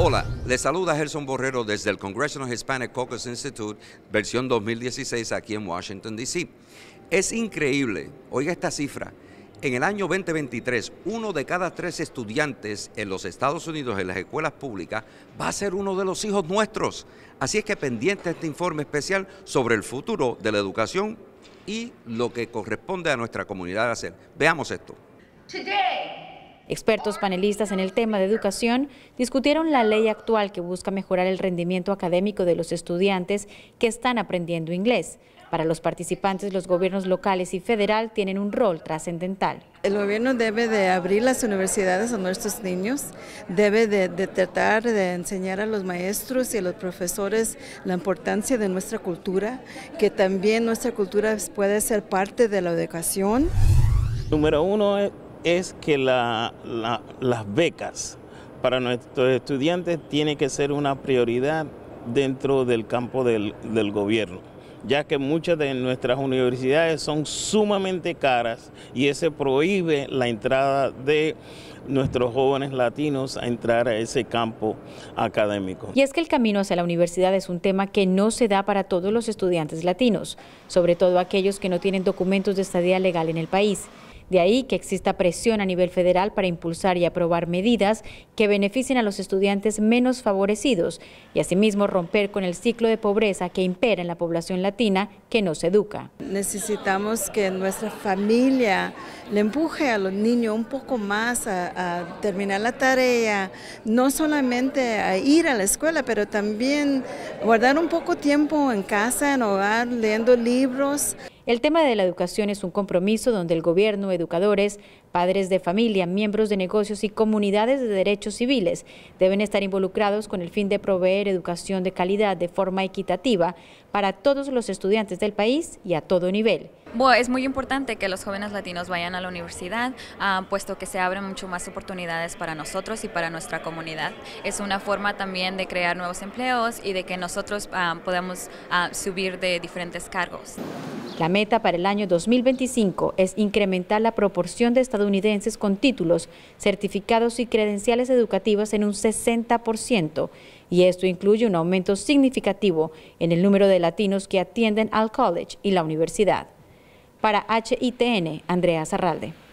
Hola, les saluda Gerson Borrero desde el Congressional Hispanic Caucus Institute, versión 2016, aquí en Washington, D.C. Es increíble, oiga esta cifra, en el año 2023, uno de cada tres estudiantes en los Estados Unidos en las escuelas públicas va a ser uno de los hijos nuestros. Así es que pendiente este informe especial sobre el futuro de la educación y lo que corresponde a nuestra comunidad hacer. Veamos esto. Expertos panelistas en el tema de educación discutieron la ley actual que busca mejorar el rendimiento académico de los estudiantes que están aprendiendo inglés. Para los participantes, los gobiernos locales y federal tienen un rol trascendental. El gobierno debe de abrir las universidades a nuestros niños, debe de, tratar de enseñar a los maestros y a los profesores la importancia de nuestra cultura, que también nuestra cultura puede ser parte de la educación. Número uno es que las becas para nuestros estudiantes tiene que ser una prioridad dentro del campo del, del gobierno ya que muchas de nuestras universidades son sumamente caras y eso prohíbe la entrada de nuestros jóvenes latinos a entrar a ese campo académico. Y es que el camino hacia la universidad es un tema que no se da para todos los estudiantes latinos, sobre todo aquellos que no tienen documentos de estadía legal en el país. De ahí que exista presión a nivel federal para impulsar y aprobar medidas que beneficien a los estudiantes menos favorecidos y asimismo romper con el ciclo de pobreza que impera en la población latina que no se educa. Necesitamos que nuestra familia le empuje a los niños un poco más a, terminar la tarea, no solamente a ir a la escuela, pero también guardar un poco tiempo en casa, en hogar, leyendo libros. El tema de la educación es un compromiso donde el gobierno, educadores, padres de familia, miembros de negocios y comunidades de derechos civiles deben estar involucrados con el fin de proveer educación de calidad de forma equitativa para todos los estudiantes del país y a todo nivel es muy importante que los jóvenes latinos vayan a la universidad, ah, puesto que se abren mucho más oportunidades para nosotros y para nuestra comunidad. Es una forma también de crear nuevos empleos y de que nosotros ah, podamos ah, subir de diferentes cargos. La meta para el año 2025 es incrementar la proporción de estadounidenses con títulos, certificados y credenciales educativos en un 60%, y esto incluye un aumento significativo en el número de latinos que atienden al college y la universidad. Para HITN, Andrea Zarralde.